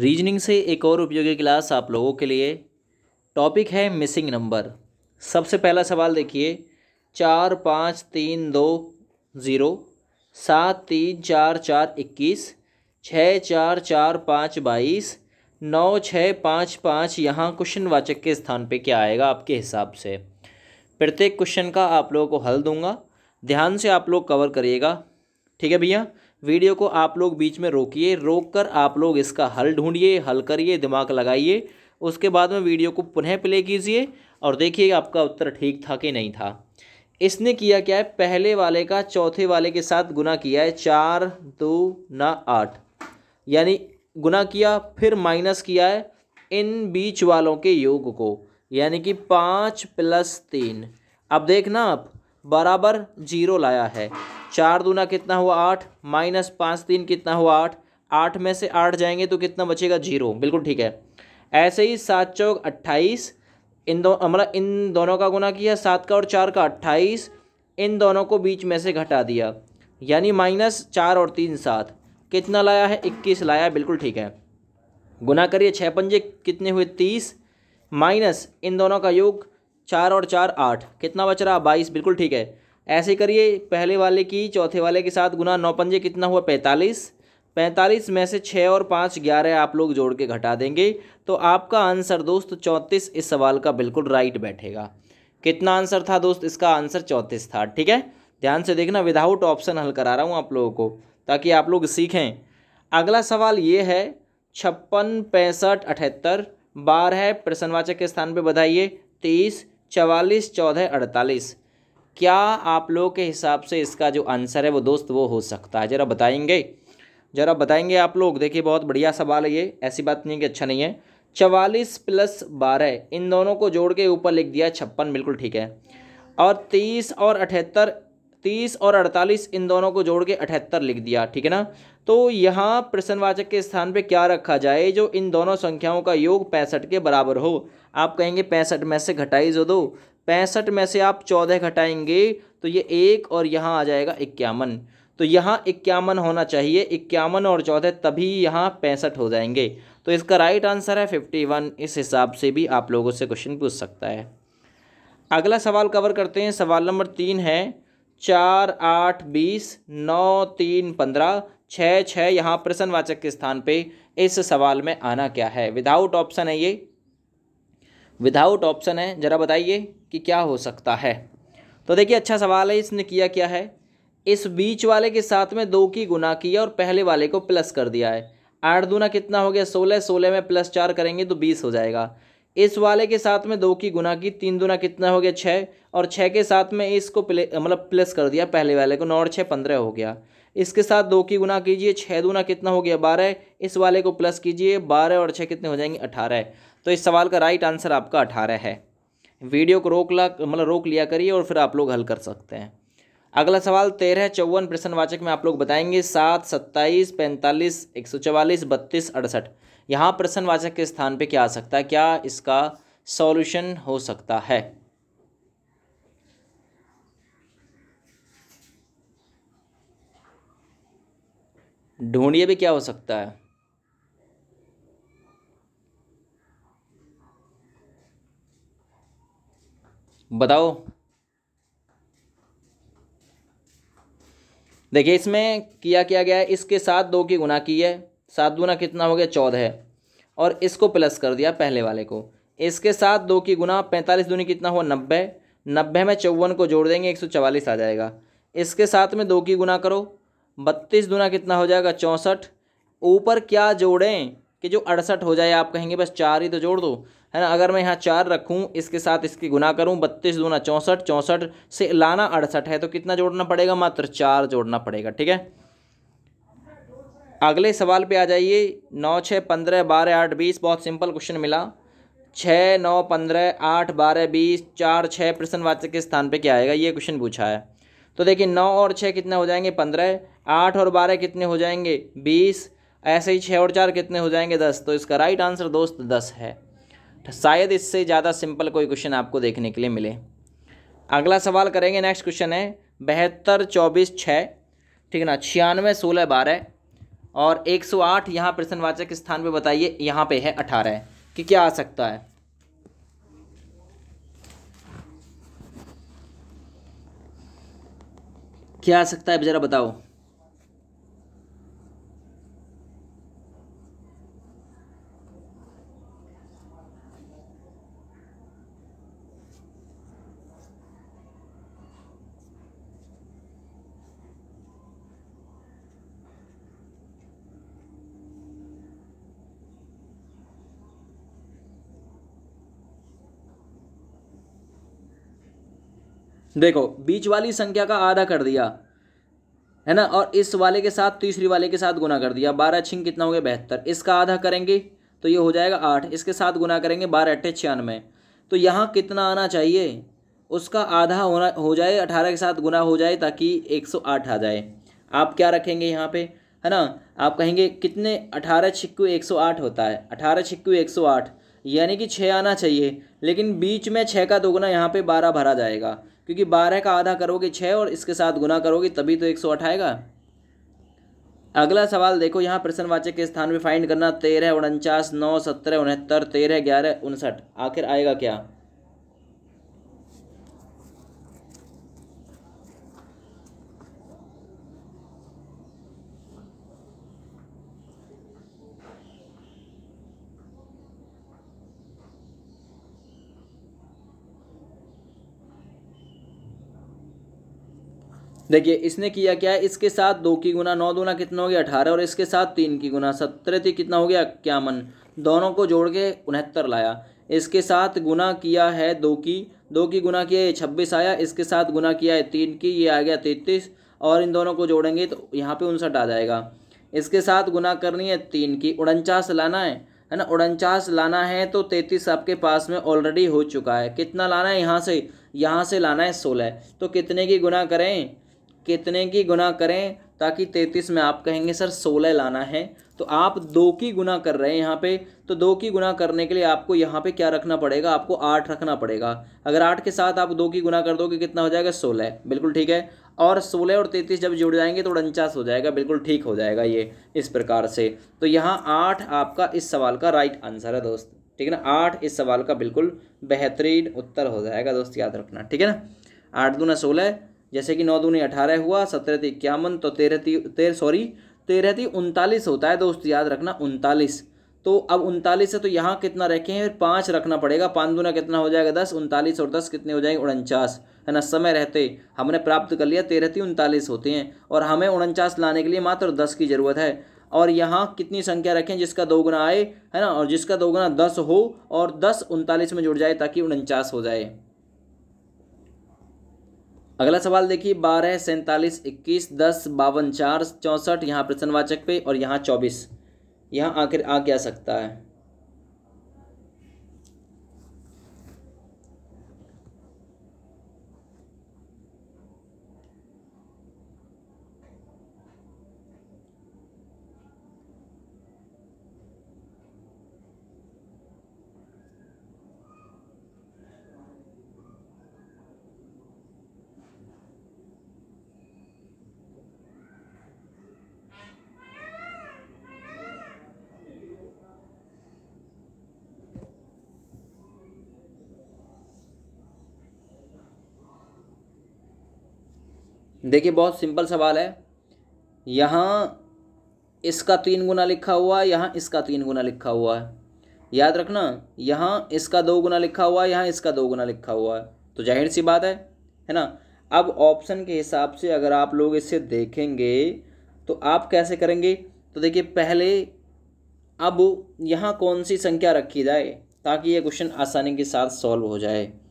reasoning से एक और उपयोगी क्लास आप लोगों के लिए टॉपिक है मिसिंग नंबर सबसे पहला सवाल देखिए चार पाँच तीन दो ज़ीरो सात तीन चार चार इक्कीस छः चार चार पाँच बाईस नौ छः पाँच पाँच यहाँ क्वेश्चन वाचक के स्थान पे क्या आएगा आपके हिसाब से प्रत्येक क्वेश्चन का आप लोगों को हल दूंगा ध्यान से आप लोग कवर करिएगा ठीक है भैया वीडियो को आप लोग बीच में रोकिए रोक कर आप लोग इसका हल ढूंढिए हल करिए दिमाग लगाइए उसके बाद में वीडियो को पुनः प्ले कीजिए और देखिए आपका उत्तर ठीक था कि नहीं था इसने किया क्या है पहले वाले का चौथे वाले के साथ गुना किया है चार दो न आठ यानी गुना किया फिर माइनस किया है इन बीच वालों के योग को यानी कि पाँच प्लस तीन अब देखना आप बराबर जीरो लाया है चार दूना कितना हुआ आठ माइनस पाँच तीन कितना हुआ आठ आठ में से आठ जाएंगे तो कितना बचेगा जीरो बिल्कुल ठीक है ऐसे ही सात चौक अट्ठाईस इन दो मतलब इन दोनों का गुना किया सात का और चार का अट्ठाईस इन दोनों को बीच में से घटा दिया यानी माइनस चार और तीन सात कितना लाया है इक्कीस लाया बिल्कुल ठीक है गुना करिए छः पंजे कितने हुए तीस माइनस इन दोनों का योग चार और चार आठ कितना बच रहा बाईस बिल्कुल ठीक है ऐसे करिए पहले वाले की चौथे वाले के साथ गुना नौ पंजे कितना हुआ पैंतालीस पैंतालीस में से छः और पाँच ग्यारह आप लोग जोड़ के घटा देंगे तो आपका आंसर दोस्त चौंतीस इस सवाल का बिल्कुल राइट बैठेगा कितना आंसर था दोस्त इसका आंसर चौंतीस था ठीक है ध्यान से देखना विदाउट ऑप्शन हल करा रहा हूँ आप लोगों को ताकि आप लोग सीखें अगला सवाल ये है छप्पन पैंसठ अठहत्तर बारह प्रश्नवाचक के स्थान पर बताइए तेईस चवालीस चौदह अड़तालीस क्या आप लोगों के हिसाब से इसका जो आंसर है वो दोस्त वो हो सकता है ज़रा बताएंगे ज़रा बताएंगे आप लोग देखिए बहुत बढ़िया सवाल है ये ऐसी बात नहीं कि अच्छा नहीं है चवालीस प्लस बारह इन दोनों को जोड़ के ऊपर लिख दिया छप्पन बिल्कुल ठीक है और तीस और अठहत्तर तीस और अड़तालीस इन दोनों को जोड़ के अठहत्तर लिख दिया ठीक है ना तो यहाँ प्रश्नवाचक के स्थान पे क्या रखा जाए जो इन दोनों संख्याओं का योग पैंसठ के बराबर हो आप कहेंगे पैंसठ में से घटाई जो दो पैंसठ में से आप चौदह घटाएंगे तो ये एक और यहाँ आ जाएगा इक्यावन तो यहाँ इक्यावन होना चाहिए इक्यावन और चौदह तभी यहाँ पैंसठ हो जाएंगे तो इसका राइट आंसर है फिफ्टी वन इस हिसाब से भी आप लोगों से क्वेश्चन पूछ सकता है अगला सवाल कवर करते हैं सवाल नंबर तीन है चार आठ बीस नौ तीन पंद्रह छः छः यहाँ प्रश्नवाचक के स्थान पे इस सवाल में आना क्या है विदाउट ऑप्शन है ये विदाउट ऑप्शन है ज़रा बताइए कि क्या हो सकता है तो देखिए अच्छा सवाल है इसने किया क्या है इस बीच वाले के साथ में दो की गुना किया और पहले वाले को प्लस कर दिया है आठ दूना कितना हो गया सोलह सोलह में प्लस चार करेंगे तो बीस हो जाएगा इस वाले के साथ में दो की गुना की तीन दूना कितना हो गया छः और छः के साथ में इसको प्ले मतलब प्लस कर दिया पहले वाले को नौ और छः पंद्रह हो गया इसके साथ दो की गुना कीजिए छः दूना कितना हो गया बारह इस वाले को प्लस कीजिए बारह और छः कितने हो जाएंगे अठारह तो इस सवाल का राइट आंसर आपका अठारह है वीडियो को रोक ला मतलब रोक लिया करिए और फिर आप लोग हल कर सकते हैं अगला सवाल तेरह चौवन प्रश्नवाचक में आप लोग बताएंगे सात सत्ताईस पैंतालीस एक सौ चवालीस बत्तीस अड़सठ यहाँ प्रश्नवाचक के स्थान पे क्या आ सकता है क्या इसका सॉल्यूशन हो सकता है ढूंढिए भी क्या हो सकता है बताओ देखिए इसमें किया क्या गया है इसके साथ दो की गुना की है सात गुना कितना हो गया चौदह है और इसको प्लस कर दिया पहले वाले को इसके साथ दो की गुना पैंतालीस दूनी कितना हुआ नब्बे नब्बे में चौवन को जोड़ देंगे एक सौ चवालीस आ जाएगा इसके साथ में दो की गुना करो बत्तीस गुना कितना हो जाएगा चौंसठ ऊपर क्या जोड़ें कि जो अड़सठ हो जाए आप कहेंगे बस चार ही तो जोड़ दो है ना अगर मैं यहाँ चार रखूँ इसके साथ इसकी गुना करूँ बत्तीस दूना चौंसठ चौंसठ से लाना अड़सठ है तो कितना जोड़ना पड़ेगा मात्र चार जोड़ना पड़ेगा ठीक है अगले सवाल पे आ जाइए नौ छः पंद्रह बारह आठ बीस बहुत सिंपल क्वेश्चन मिला छः नौ पंद्रह आठ बारह बीस चार छः प्रश्नवाचक के स्थान पे क्या आएगा ये क्वेश्चन पूछा है तो देखिए नौ और छः कितने हो जाएंगे पंद्रह आठ और बारह कितने हो जाएंगे बीस ऐसे ही छः और चार कितने हो जाएंगे दस तो इसका राइट आंसर दोस्त दस है शायद इससे ज़्यादा सिंपल कोई क्वेश्चन आपको देखने के लिए मिले अगला सवाल करेंगे नेक्स्ट क्वेश्चन है बहत्तर चौबीस छः ठीक है ना छियानवे सोलह बारह और एक सौ आठ यहाँ प्रश्नवाचक स्थान पे बताइए यहाँ पे है अठारह कि क्या आ सकता है क्या आ सकता है ज़रा बताओ देखो बीच वाली संख्या का आधा कर दिया है ना और इस वाले के साथ तीसरी वाले के साथ गुना कर दिया बारह छिंग कितना हो गया बहत्तर इसका आधा करेंगे तो ये हो जाएगा आठ इसके साथ गुना करेंगे बारह अट्ठे छियानवे तो यहाँ कितना आना चाहिए उसका आधा होना हो जाए अठारह के साथ गुना हो जाए ताकि एक सौ आठ आ जाए आप क्या रखेंगे यहाँ पे है ना आप कहेंगे कितने अठारह छिक्कू एक सौ आठ होता है अठारह छिक्कू एक सौ आठ यानी कि छः आना चाहिए लेकिन बीच में छः का दोगुना यहाँ पे बारह भरा जाएगा क्योंकि बारह का आधा करोगे छः और इसके साथ गुना करोगे तभी तो एक सौ अठाएगा अगला सवाल देखो यहाँ प्रश्नवाचक के स्थान पे फाइंड करना तेरह उनचास नौ सत्रह उनहत्तर तेरह ग्यारह उनसठ आखिर आएगा क्या देखिए इसने किया क्या है इसके साथ दो की गुना नौ दुना कितना हो गया अठारह और इसके साथ तीन की गुना सत्रह थी कितना हो गया इक्यावन दोनों को जोड़ के उनहत्तर लाया इसके साथ गुना किया है दो की दो की गुना किया है छब्बीस आया इसके साथ गुना किया है तीन की ये आ गया तैतीस और इन दोनों को जोड़ेंगे तो यहाँ पे उनसठ आ जाएगा इसके साथ गुना करनी है तीन की उनचास लाना है है ना उनचास लाना है तो तैंतीस आपके पास में ऑलरेडी हो चुका है कितना लाना है यहाँ से यहाँ से लाना है सोलह तो कितने की गुना करें कितने की गुना करें ताकि तैंतीस में आप कहेंगे सर सोलह लाना है तो आप दो की गुना कर रहे हैं यहाँ पे तो दो की गुना करने के लिए आपको यहाँ पे क्या रखना पड़ेगा आपको आठ रखना पड़ेगा अगर आठ के साथ आप दो की गुना कर दोगे कितना हो जाएगा सोलह बिल्कुल ठीक है और सोलह और तैंतीस जब जुड़ जाएंगे तो उनचास हो जाएगा बिल्कुल ठीक हो जाएगा ये इस प्रकार से तो यहाँ आठ आपका इस सवाल का राइट आंसर है दोस्त ठीक है ना आठ इस सवाल का बिल्कुल बेहतरीन उत्तर हो जाएगा दोस्त याद रखना ठीक है ना आठ दूना सोलह जैसे कि नौ दूनी अठारह हुआ सत्रह थी इक्यावन तो तेरह थी तेरह सॉरी तेरह थी उनतालीस होता है दोस्त याद रखना उनतालीस तो अब उनतालीस है तो यहाँ कितना रखें पाँच रखना पड़ेगा पाँच दूना कितना हो जाएगा दस उनतालीस और दस कितने हो जाएंगे उनचास है ना समय रहते हमने प्राप्त कर लिया तेरह थी उनतालीस होते हैं और हमें उनचास लाने के लिए मात्र दस की ज़रूरत है और यहाँ कितनी संख्या रखें जिसका दोगुना आए है ना और जिसका दोगुना दस हो और दस उनतालीस में जुड़ जाए ताकि उनचास हो जाए अगला सवाल देखिए बारह सैंतालीस इक्कीस दस बावन चार चौंसठ यहाँ प्रश्नवाचक पे और यहाँ चौबीस यहाँ आखिर आ क्या सकता है देखिए बहुत सिंपल सवाल है यहाँ इसका तीन गुना लिखा हुआ है यहाँ इसका तीन गुना लिखा हुआ है याद रखना यहाँ इसका दो गुना लिखा हुआ है यहाँ इसका दो गुना लिखा हुआ है तो जाहिर सी बात है है ना अब ऑप्शन के हिसाब से अगर आप लोग इसे देखेंगे तो आप कैसे करेंगे तो देखिए पहले अब यहाँ कौन सी संख्या रखी जाए ताकि ये क्वेश्चन आसानी के साथ सॉल्व हो जाए